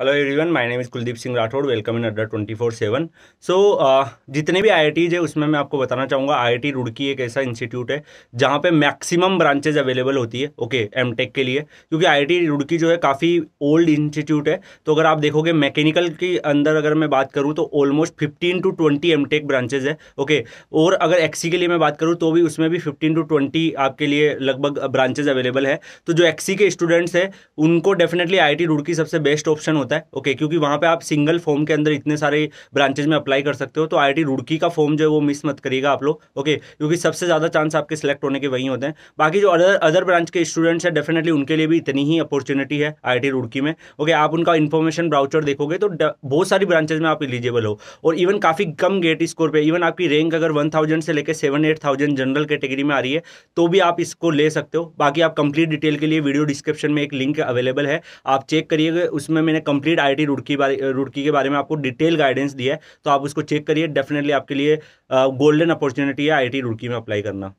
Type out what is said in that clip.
hello everyone my name is Kuldeep Singh Rathore welcome in Adda twenty four seven so जितने भी आई है उसमें मैं आपको बताना चाहूँगा आई आई रुड़की एक ऐसा इंस्टीट्यूट है जहाँ पे मैक्सिमम ब्रांचेज अवेलेबल होती है ओके एम टेक के लिए क्योंकि आई रुड़की जो है काफ़ी ओल्ड इंस्टीट्यूट है तो अगर आप देखोगे मैकेनिकल के अंदर अगर मैं बात करूँ तो almost fifteen to twenty M tech branches है ओके और अगर एक्सी के लिए मैं बात करूँ तो भी उसमें भी फिफ्टीन टू ट्वेंटी आपके लिए लगभग ब्रांचेज अवेलेबल है तो जो एक्सी के स्टूडेंट्स हैं उनको डेफिनेटली आई रुड़की सबसे बेस्ट ऑप्शन होता है ओके क्योंकि वहां पे आप सिंगल फॉर्म के अंदर इतने सारे ब्रांचेज में अप्लाई कर सकते हो तो आई रुड़की का फॉर्म जो है वो मिस मत करिएगा आप लोग ओके क्योंकि सबसे ज़्यादा चांस आपके सिलेक्ट होने के वहीं होते हैं बाकी जो अदर अदर ब्रांच के स्टूडेंट्स हैं डेफिनेटली उनके लिए भी इतनी ही अपॉर्चुनिटी है आई रुड़की में ओके आप उनका इन्फॉर्मेशन ब्राउचर देखोगे तो बहुत सारी ब्रांचेज में आप एलिजिबल हो और इवन काफ़ी कम गेट स्कोर पर इवन आपकी रैंक अगर वन थाउजेंड से लेकर seven eight thousand general category में आ रही है तो भी आप इसको ले सकते हो बाकी आप कंप्लीट डिटेल के लिए वीडियो डिस्क्रिप्शन में एक लिंक अवेलेबल है आप चेक करिएगा उसमें मैंने कंप्लीट आई आई रुड़की बारे रुड़की के बारे में आपको डिटेल गाइडेंस दिया है तो आप उसको चेक करिए डेफिनेटली आपके लिए गोल्डन अपॉर्चुनिटी है आई रुड़की में अप्लाई करना